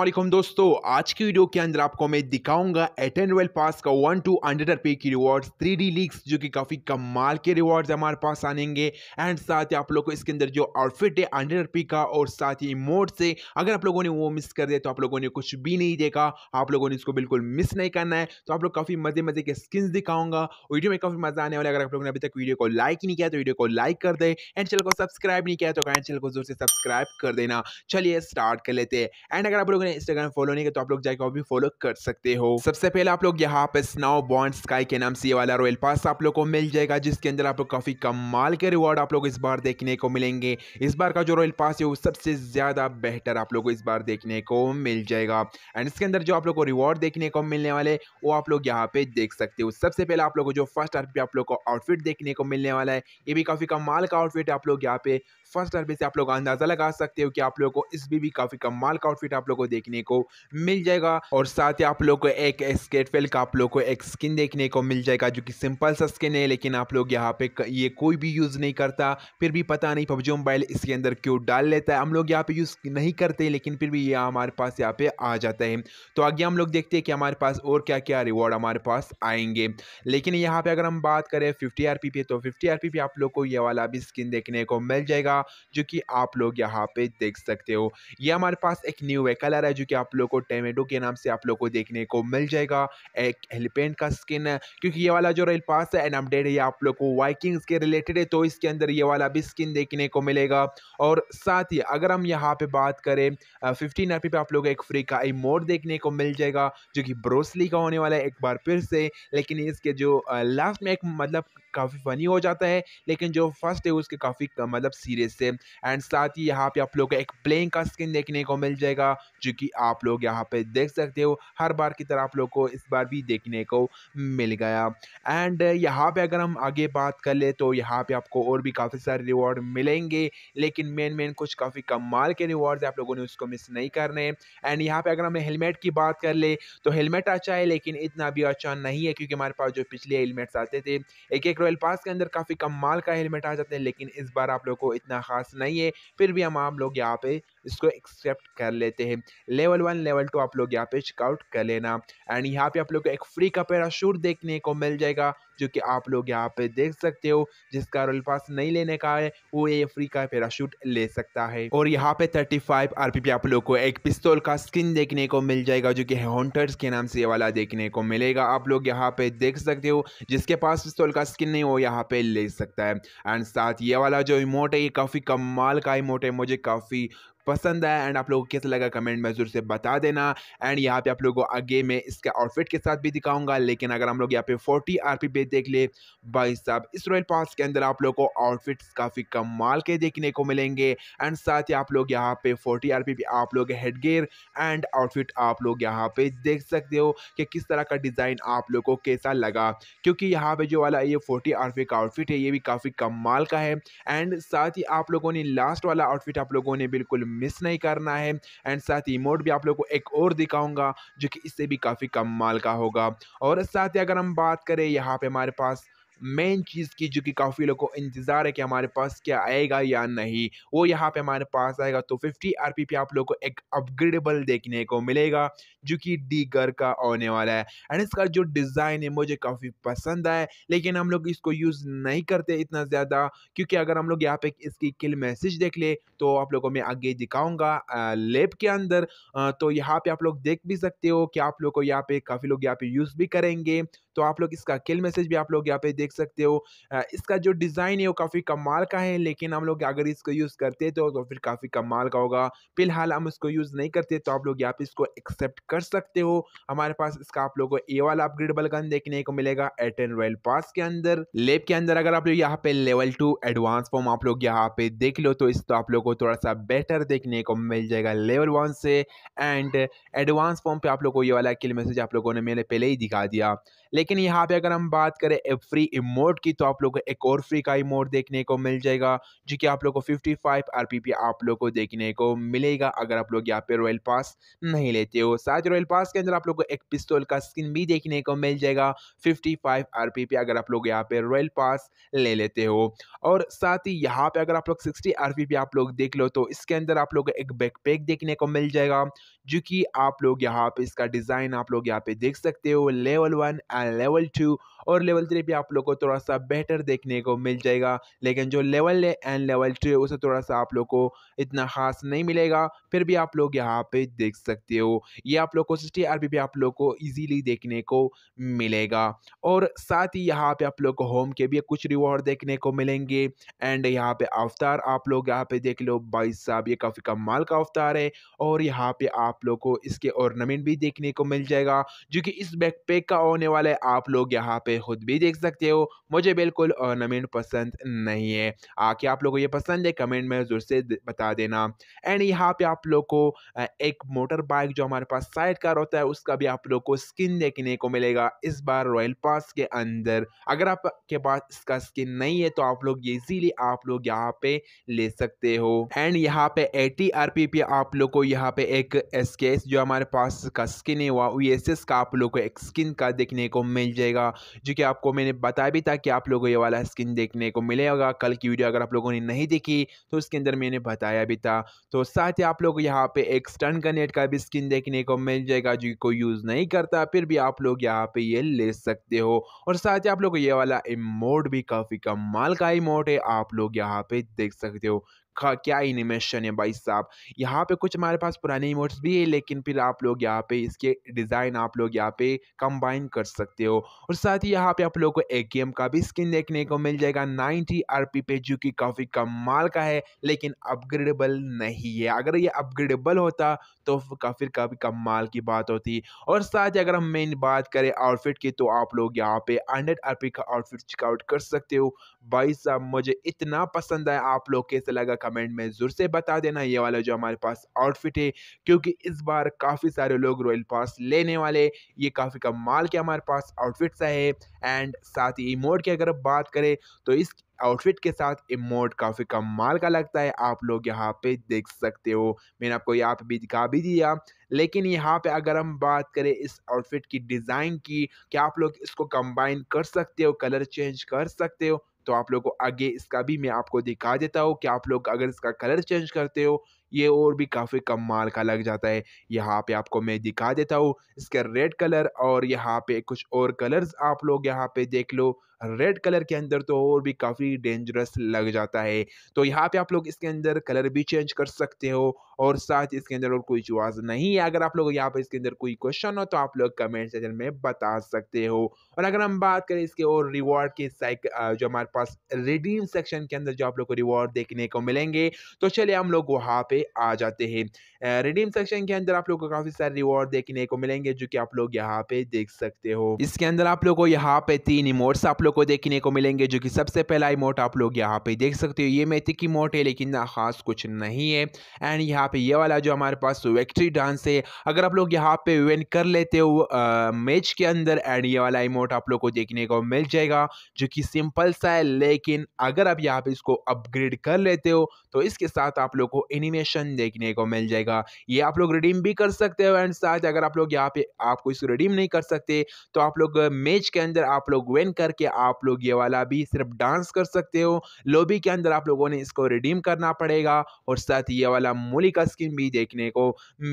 असलम दोस्तों आज की वीडियो के अंदर आपको मैं दिखाऊंगा एटेन ट्वेल्व पास का वन टू हंड्रेड पे की रिवॉर्ड्स थ्री डी लीक्स जो कि काफ़ी कमाल के रिवॉर्ड्स हमारे पास आनेंगे एंड साथ ही आप लोग को इसके अंदर जो आउटफिट है अंडर पे का और साथ ही मोड से अगर आप लोगों ने वो मिस कर दिया तो आप लोगों ने कुछ भी नहीं देखा आप लोगों ने इसको बिल्कुल मिस नहीं करना है तो आप लोग काफ़ी मज़े मज़े के स्किन दिखाऊंगा वीडियो में काफ़ी मज़ा आने वाले अगर आप लोगों ने अभी तक वीडियो को लाइक नहीं किया तो वीडियो को लाइक कर दे एंड चैनल को सब्सक्राइब नहीं किया तो चैनल को जोर से सब्सक्राइब कर देना चलिए स्टार्ट कर लेते हैं एंड अगर आप लोगों ने इंस्टाग्राम फॉलो नहीं किया तो आप लोग जाकर भी फॉलो कर सकते हो सबसे पहले आप लोग यहाँ पे स्नाउ बॉन्ड स्काई के नाम से ये वाला रॉयल पास आप लोग को मिल जाएगा जिसके अंदर आप लोग काफी कमाल के रिवॉर्ड आप लोग इस बार देखने को मिलेंगे इस बार का जो रॉयल पास है वो सबसे ज्यादा बेहतर आप लोग को इस बार देखने को मिल जाएगा एंड इसके अंदर जो आप लोग को रिवॉर्ड देखने को मिलने वाले वो आप लोग यहाँ पे देख सकते हो सबसे पहले आप लोग को जो फर्स्ट आर आप लोग को आउटफिट देखने को मिलने वाला है ये भी काफी कमाल का आउटफिट है आप लोग यहाँ पे फर्स्ट आर से आप लोग अंदाजा लगा सकते हो कि आप लोग को इस भी काफी कमाल का आउटफिट आप लोग को देखने को मिल जाएगा और साथ ही आप लोग को एक स्केट फेल का आप लोग को एक स्किन देखने को मिल जाएगा जो कि सिंपल सा स्किन है लेकिन आप लोग यहाँ पे ये कोई भी यूज़ नहीं करता फिर भी पता नहीं पबजी मोबाइल इसके अंदर क्यों डाल लेता है हम लोग यहाँ पे यूज़ नहीं करते लेकिन फिर भी ये हमारे पास यहाँ पे आ जाता है तो आगे हम लोग देखते हैं कि हमारे पास और क्या क्या रिवॉर्ड हमारे पास आएंगे लेकिन यहाँ पे अगर हम बात करें फिफ्टी आर पे तो फिफ्टी आर पे आप लोग को ये वाला भी स्किन देखने को मिल जाएगा जो कि आप लोग यहाँ पे देख सकते हो ये हमारे पास एक न्यू है कलर रहा है जो कि आप लोग को टेमेडो के नाम से आप लोग को देखने को मिल जाएगा एक हेलीपेंट का स्किन है क्योंकि ये वाला जो रेल पास है एंड अपडेट है ये आप लोग को वाइकिंग्स के रिलेटेड है तो इसके अंदर ये वाला भी स्किन देखने को मिलेगा और साथ ही अगर हम यहाँ पे बात करें फिफ्टीन आर पे आप लोग एक फ्री का इमोट देखने को मिल जाएगा जो कि ब्रोसली का होने वाला है एक बार फिर से लेकिन इसके जो लास्ट में एक मतलब काफ़ी फ़नी हो जाता है लेकिन जो फर्स्ट है उसके काफ़ी मतलब सीरियस है एंड साथ ही यहाँ पे आप लोग को एक प्लेइंग का स्किन देखने को मिल जाएगा जो कि आप लोग यहाँ पे देख सकते हो हर बार की तरह आप लोग को इस बार भी देखने को मिल गया एंड यहाँ पे अगर हम आगे बात कर ले तो यहाँ पे आपको और भी काफ़ी सारे रिवॉर्ड मिलेंगे लेकिन मेन मेन कुछ काफ़ी कमाल के रिवॉर्ड आप लोगों ने उसको मिस नहीं करने एंड यहाँ पर अगर हमें हेलमेट की बात कर ले तो हेलमेट अच्छा है लेकिन इतना भी अच्छा नहीं है क्योंकि हमारे पास जो पिछले हेलमेट्स आते थे एक एक रॉयल पास के अंदर काफ़ी कम माल का हेलमेट आ जाते हैं लेकिन इस बार आप लोग को इतना खास नहीं है फिर भी हम आप लोग यहाँ पे इसको एक्सेप्ट कर लेते हैं लेवल वन लेवल टू आप लोग यहाँ पे चेकआउट कर लेना एंड यहाँ पे आप लोग को एक फ्री का पैराशूट देखने को मिल जाएगा जो कि आप लोग यहाँ पे देख सकते हो जिसका रोल पास नहीं लेने का है वो ये फ्री का पैराशूट ले सकता है और यहाँ पे 35 फाइव पी आप लोग को एक पिस्तौल का स्किन देखने को मिल जाएगा जो कि हॉन्टर्स के नाम से ये वाला देखने को मिलेगा आप लोग यहाँ पे देख सकते हो जिसके पास पिस्तौल का स्किन नहीं वो यहाँ पे ले सकता है एंड साथ ये वाला जो इमोट है ये काफ़ी कमाल का इमोट है मुझे काफ़ी पसंद आया एंड आप लोगों को कैसा लगा कमेंट में ज़रूर से बता देना एंड यहाँ पे आप लोगों को आगे में इसके आउटफिट के साथ भी दिखाऊंगा लेकिन अगर हम लोग यहाँ पे 40 आरपी पे देख ले भाई साहब इस रॉयल पास के अंदर आप लोग को आउटफिट्स काफ़ी कमाल के देखने को मिलेंगे एंड साथ ही आप लोग यहाँ पे 40 आरपी पे आप लोग हेड गेयर एंड आउटफिट आप लोग यहाँ पे देख सकते हो कि किस तरह का डिज़ाइन आप लोग को कैसा लगा क्योंकि यहाँ पे जो वाला ये फोर्टी पी का आउटफिट है ये भी काफ़ी कमाल का है एंड साथ ही आप लोगों ने लास्ट वाला आउटफिट आप लोगों ने बिल्कुल मिस नहीं करना है एंड साथ ही इमोट भी आप लोग को एक और दिखाऊंगा जो कि इससे भी काफ़ी कम माल का होगा और साथ ही अगर हम बात करें यहाँ पे हमारे पास मेन चीज़ की जो कि काफ़ी लोगों को इंतज़ार है कि हमारे पास क्या आएगा या नहीं वो यहाँ पे हमारे पास आएगा तो 50 आर पे आप लोगों को एक अपग्रेडेबल देखने को मिलेगा जो कि डी गर का होने वाला है एंड इसका जो डिज़ाइन है मुझे काफ़ी पसंद आया लेकिन हम लोग इसको यूज़ नहीं करते इतना ज़्यादा क्योंकि अगर हम लोग यहाँ पे इसकी किल मैसेज देख ले तो आप लोगों को मैं आगे दिखाऊँगा लेब के अंदर तो यहाँ पर आप लोग देख भी सकते हो कि आप लोग को यहाँ पे काफ़ी लोग यहाँ पे यूज़ भी करेंगे तो आप लोग इसका किल मैसेज भी आप लोग यहाँ पे देख सकते हो इसका जो डिज़ाइन है वो काफ़ी कमाल का है लेकिन हम लोग अगर इसको यूज़ करते तो, तो फिर काफ़ी कमाल का होगा फिलहाल हम इसको यूज़ नहीं करते तो आप लोग यहाँ पे इसको एक्सेप्ट कर सकते हो हमारे पास इसका आप लोग को ए वाला अपग्रेडेबल बलगन देखने को मिलेगा एटेन रॉयल पास के अंदर लेब के अंदर अगर आप लोग यहाँ पे लेवल टू एडवांस फॉर्म आप लोग यहाँ पे देख लो तो इस तो आप लोग को थोड़ा सा बेटर देखने को मिल जाएगा लेवल वन से एंड एडवांस फॉर्म पे आप लोग को ये वाला किल मैसेज आप लोगों ने मैंने पहले ही दिखा दिया लेकिन यहाँ पे अगर हम बात करें फ्री इमोट की तो आप लोग को एक और फ्री का इमोट देखने को मिल जाएगा जो कि आप लोग को 55 फाइव आप लोग को देखने को मिलेगा अगर आप लोग यहाँ पे रॉयल पास नहीं लेते हो साथ रॉयल पास के अंदर आप लोग को एक पिस्तौल का स्किन भी देखने को मिल जाएगा फिफ्टी फाइव अगर आप लोग यहाँ पे रॉयल पास ले लेते हो और साथ ही यहाँ पे अगर आप लोग पी पी आप लोग देख लो तो इसके अंदर आप लोग एक बैकपैक देखने को मिल जाएगा जो कि आप लोग यहाँ पे इसका डिज़ाइन आप लोग यहाँ पे देख सकते हो लेवल वन एंड है लेवल टू और लेवल थ्री भी आप लोग को थोड़ा सा बेहतर देखने को मिल जाएगा लेकिन जो लेवल है एंड लेवल टू है उसे थोड़ा सा आप लोग को इतना खास नहीं मिलेगा फिर भी आप लोग यहाँ पे देख सकते हो ये आप लोग को सिक्सटी आर भी आप लोग को इजीली देखने को मिलेगा और साथ ही यहाँ पे आप लोग को होम के भी कुछ रिवॉर्ड देखने को मिलेंगे एंड यहाँ पे अवतार आप लोग यहाँ पे देख लो बाईस साहब ये काफ़ी कमाल का अवतार है और यहाँ पे आप लोग को इसके ऑर्नामेंट भी देखने को मिल जाएगा जो कि इस बैकपैक का होने वाला है आप लोग यहाँ पे खुद भी देख सकते हो मुझे बिल्कुल ऑर्नामेंट पसंद नहीं है आके आप लोगों को ये पसंद है कमेंट में ज़रूर से बता देना एंड यहाँ पे आप लोग को एक मोटर बाइक जो हमारे पास साइड कार होता है उसका भी आप लोग को स्किन देखने को मिलेगा इस बार रॉयल पास के अंदर अगर आपके पास इसका स्किन नहीं है तो आप लोग इजीली आप लोग यहाँ पे ले सकते हो एंड यहाँ पे ए टी पे आप लोग को यहाँ पे एक एस जो हमारे पास का स्किन है वह का आप लोग को एक स्किन का देखने को मिल जाएगा जो कि आपको मैंने बताया भी था कि आप लोगों को ये वाला स्किन देखने को मिलेगा कल की वीडियो अगर आप लोगों ने नहीं देखी तो उसके अंदर मैंने बताया भी था तो साथ ही आप लोग यहाँ पे एक स्टन गनेट का भी स्किन देखने को मिल जाएगा जो कोई यूज़ नहीं करता फिर भी आप लोग यहाँ पे ये ले सकते हो और साथ ही आप लोग ये वाला इमोट भी काफ़ी कमाल का इमोट है आप लोग यहाँ पे देख सकते हो क्या एनिमेशन है भाई साहब यहाँ पे कुछ हमारे पास पुराने इमोट्स भी है लेकिन फिर आप लोग यहाँ पे इसके डिज़ाइन आप लोग यहाँ पे कंबाइन कर सकते हो और साथ ही यहाँ पे आप लोग को के गेम का भी स्किन देखने को मिल जाएगा 90 आरपी पे जो कि काफ़ी कमाल का है लेकिन अपग्रेडेबल नहीं है अगर ये अपग्रेडेबल होता तो काफ़ी काफ़ी कमाल की बात होती और साथ ही अगर हम मेन बात करें आउटफिट की तो आप लोग यहाँ पे हंड्रेड आर का आउटफिट चेकआउट कर सकते हो भाई साहब मुझे इतना पसंद आया आप लोग कैसे लगा कमेंट में ज़ोर से बता देना ये वाला जो हमारे पास आउटफिट है क्योंकि इस बार काफ़ी सारे लोग रॉयल पास लेने वाले ये काफ़ी कम माल के हमारे पास आउटफिट सा है एंड साथ ही मोड की अगर बात करें तो इस आउटफिट के साथ इमोट काफ़ी कम माल का लगता है आप लोग यहाँ पे देख सकते हो मैंने आपको यहाँ पे भी दिखा भी दिया लेकिन यहाँ पे अगर हम बात करें इस आउटफिट की डिज़ाइन की क्या आप लोग इसको कंबाइन कर सकते हो कलर चेंज कर सकते हो तो आप लोग को आगे इसका भी मैं आपको दिखा देता हूँ कि आप लोग अगर इसका कलर चेंज करते हो ये और भी काफ़ी कम माल का लग जाता है यहाँ पे आपको मैं दिखा देता हूँ इसका रेड कलर और यहाँ पे कुछ और कलर्स आप लोग यहाँ पे देख लो रेड कलर के अंदर तो और भी काफ़ी डेंजरस लग जाता है तो यहाँ पे आप लोग इसके अंदर कलर भी चेंज कर सकते हो और साथ इसके अंदर और कोई चुवाज नहीं है अगर आप लोग यहाँ पे इसके अंदर कोई क्वेश्चन हो तो आप लोग कमेंट सेक्शन में बता सकते हो और अगर हम बात करें इसके और रिवॉर्ड के साइक जो हमारे पास रिडीम सेक्शन के अंदर जो आप लोग को रिवॉर्ड देखने को मिलेंगे तो चलिए हम लोग वहाँ पे आ जाते हैं रिडीम सेक्शन के अंदर आप लोग को काफी सारे रिवॉर्ड देखने को मिलेंगे जो कि आप लोग यहाँ पे देख सकते हो इसके अंदर आप लोग को यहाँ पे तीन इमोट्स आप लोग को देखने को मिलेंगे जो कि सबसे पहला इमोट आप लोग यहाँ पे देख सकते हो ये मेथिक इमोट है लेकिन खास कुछ नहीं है एंड यहाँ पे ये वाला जो हमारे पास वेक्ट्री डांस है अगर आप लोग यहाँ पे विन कर लेते हो मैच के अंदर एंड ये वाला इमोट आप लोग को देखने को मिल जाएगा जो कि सिंपल सा है लेकिन अगर आप यहाँ पे इसको अपग्रेड कर लेते हो तो इसके साथ आप लोग को एनिमेशन एनिमेशन देखने को मिल जाएगा ये आप लोग रिडीम भी कर सकते हो एंड साथ अगर आप लोग यहाँ पे आपको इसको रिडीम नहीं कर सकते तो आप लोग मैच के अंदर आप लोग विन करके आप लोग ये वाला भी सिर्फ डांस कर सकते हो लोबी के अंदर आप लोगों ने इसको रिडीम करना पड़ेगा और साथ ये वाला मूली का स्किन भी देखने को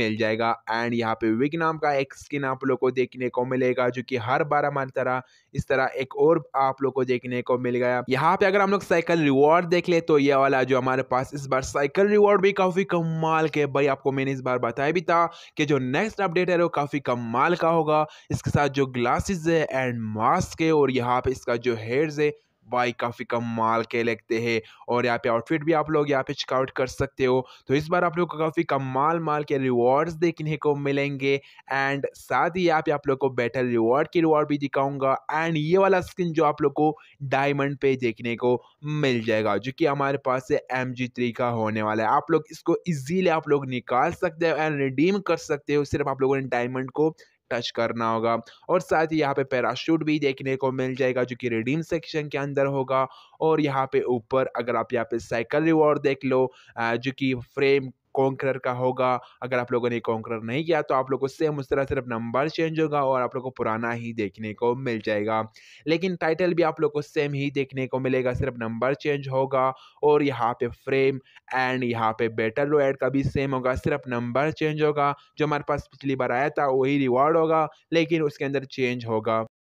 मिल जाएगा एंड यहाँ पे विग नाम का एक स्किन आप लोग को देखने को मिलेगा जो कि हर बार हमारी तरह इस तरह एक और आप लोग को देखने को मिल गया यहाँ पे अगर हम लोग साइकिल रिवॉर्ड देख ले तो ये वाला जो हमारे पास इस बार साइकिल रिवॉर्ड भी काफी काफ़ी कमाल के भाई आपको मैंने इस बार बताया भी था कि जो नेक्स्ट अपडेट है वो काफ़ी कमाल का होगा इसके साथ जो ग्लासेस है एंड मास्क है और यहाँ पे इसका जो हेयर्स है भाई काफ़ी कम माल के लगते हैं और यहाँ पे आउटफिट भी आप लोग यहाँ पे चेकआउट कर सकते हो तो इस बार आप लोग को काफ़ी कम माल माल के रिवॉर्ड्स देखने को मिलेंगे एंड साथ ही यहाँ पे आप लोग को बेटर रिवॉर्ड की रिवॉर्ड भी दिखाऊंगा एंड ये वाला स्किन जो आप लोग को डायमंड पे देखने को मिल जाएगा जो कि हमारे पास से एम का होने वाला है आप लोग इसको ईजीली आप लोग निकाल सकते हो एंड रिडीम कर सकते हो सिर्फ आप लोगों ने डायमंड को टच करना होगा और साथ ही यहाँ पे पैराशूट भी देखने को मिल जाएगा जो कि रिडीम सेक्शन के अंदर होगा और यहाँ पे ऊपर अगर आप यहाँ पे साइकिल रिवॉर्ड देख लो जो कि फ्रेम कॉन्करर का होगा अगर आप लोगों ने कॉन्करर नहीं किया तो आप लोगों को सेम उस तरह सिर्फ नंबर चेंज होगा और आप लोग को पुराना ही देखने को मिल जाएगा लेकिन टाइटल भी आप लोग को सेम ही देखने को मिलेगा सिर्फ नंबर चेंज होगा और यहाँ पे फ्रेम एंड यहाँ पे बेटर लो एड का भी सेम होगा सिर्फ नंबर चेंज होगा जो हमारे पास पिछली बार आया था वही रिवॉर्ड होगा लेकिन उसके अंदर चेंज होगा